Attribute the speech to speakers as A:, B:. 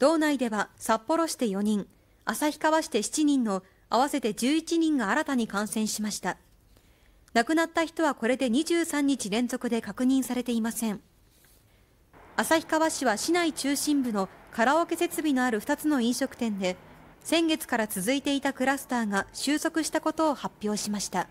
A: 道内では札幌市で4人、旭川市で7人の合わせて11人が新たに感染しました。亡くなった人はこれで23日連続で確認されていません。旭川市は市内中心部のカラオケ設備のある2つの飲食店で、先月から続いていたクラスターが収束したことを発表しました。